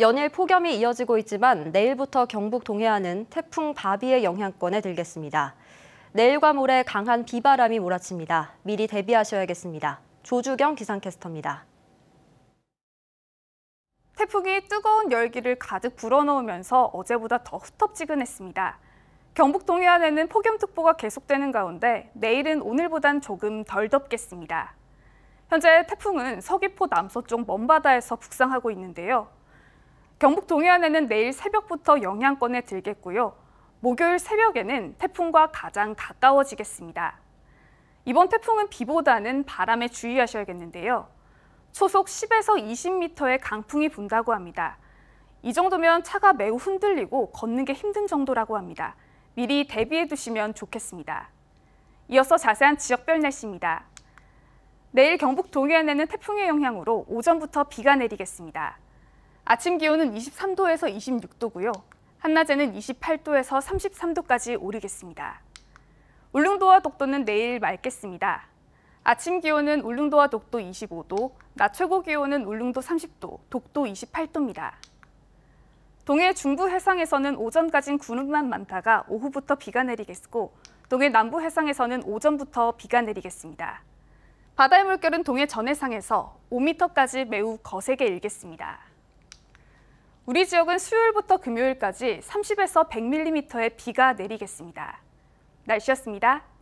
연일 폭염이 이어지고 있지만 내일부터 경북 동해안은 태풍 바비의 영향권에 들겠습니다. 내일과 모레 강한 비바람이 몰아칩니다. 미리 대비하셔야겠습니다. 조주경 기상캐스터입니다. 태풍이 뜨거운 열기를 가득 불어넣으면서 어제보다 더 후텁지근했습니다. 경북 동해안에는 폭염특보가 계속되는 가운데 내일은 오늘보단 조금 덜 덥겠습니다. 현재 태풍은 서귀포 남서쪽 먼바다에서 북상하고 있는데요. 경북 동해안에는 내일 새벽부터 영향권에 들겠고요. 목요일 새벽에는 태풍과 가장 가까워지겠습니다. 이번 태풍은 비보다는 바람에 주의하셔야겠는데요. 초속 10에서 20m의 강풍이 분다고 합니다. 이 정도면 차가 매우 흔들리고 걷는 게 힘든 정도라고 합니다. 미리 대비해 두시면 좋겠습니다. 이어서 자세한 지역별 날씨입니다. 내일 경북 동해안에는 태풍의 영향으로 오전부터 비가 내리겠습니다. 아침 기온은 23도에서 26도고요. 한낮에는 28도에서 33도까지 오르겠습니다. 울릉도와 독도는 내일 맑겠습니다. 아침 기온은 울릉도와 독도 25도, 낮 최고 기온은 울릉도 30도, 독도 28도입니다. 동해 중부 해상에서는 오전까진 구름만 많다가 오후부터 비가 내리겠고, 동해 남부 해상에서는 오전부터 비가 내리겠습니다. 바다의 물결은 동해 전해상에서 5m까지 매우 거세게 일겠습니다. 우리 지역은 수요일부터 금요일까지 30에서 100mm의 비가 내리겠습니다. 날씨였습니다.